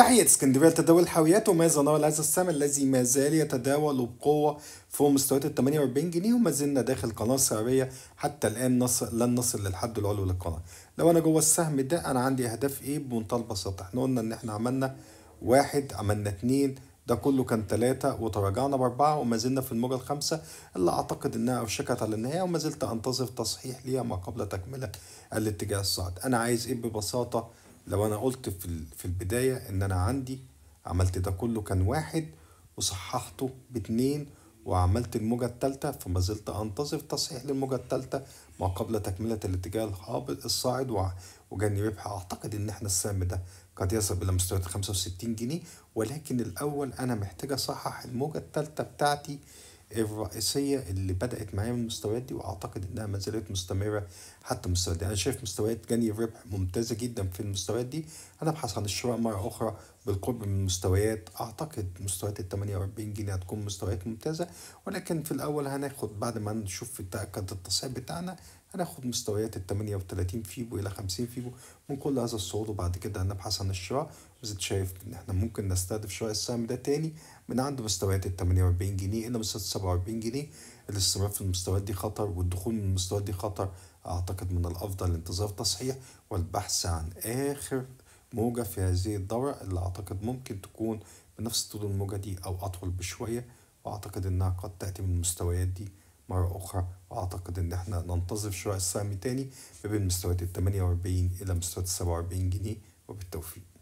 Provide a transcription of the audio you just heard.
تحية اسكندرية لتداول الحاويات وماذا نرى هذا السهم الذي ما زال يتداول بقوة فوق مستويات ال 48 جنيه وما زلنا داخل قناة سعرية حتى الآن نصل لن نصل للحد العلوي للقناة. لو أنا جوه السهم ده أنا عندي أهداف إيه بمنتهى البساطة، إحنا قلنا إن إحنا عملنا واحد عملنا اتنين ده كله كان تلاتة وتراجعنا بأربعة وما زلنا في الموجة الخامسة اللي أعتقد إنها أوشكت على النهاية وما زلت أنتظر تصحيح ليها ما قبل تكملة الاتجاه الصاعد. أنا عايز إيه ببساطة لو انا قلت في في البدايه ان انا عندي عملت ده كله كان واحد وصححته باتنين وعملت الموجة التالتة فما زلت أنتظر تصحيح للموجة التالتة ما قبل تكملة الاتجاه الهابط الصاعد وجني ربح أعتقد إن إحنا السهم ده قد يصل إلى مستويات 65 جنيه ولكن الأول أنا محتاج أصحح الموجة التالتة بتاعتي الرئيسيه اللي بدات معايا من المستويات دي واعتقد انها ما زالت مستمره حتى المستويات دي انا شايف مستويات جني الربح ممتازه جدا في المستويات دي هنبحث عن الشراء مره اخرى بالقرب من المستويات اعتقد مستويات ال 48 جنيه هتكون مستويات ممتازه ولكن في الاول هناخد بعد ما نشوف تاكد التصحيح بتاعنا هناخد مستويات ال 38 فيبو إلى 50 فيبو من كل هذا الصعود وبعد كده هنبحث عن الشراء وزيت شايف إن إحنا ممكن نستهدف شراء السهم ده تاني من عند مستويات ال 48 جنيه إلى مستويات 47 جنيه الاستمرار في المستويات دي خطر والدخول من المستويات دي خطر أعتقد من الأفضل انتظار تصحيح والبحث عن آخر موجة في هذه الدورة اللي أعتقد ممكن تكون بنفس طول الموجة دي أو أطول بشوية وأعتقد إنها قد تأتي من المستويات دي مرة أخرى وأعتقد إن إحنا ننتظر شراء السهم تاني ما بين مستويات ال 48 إلى مستويات ال 47 جنيه وبالتوفيق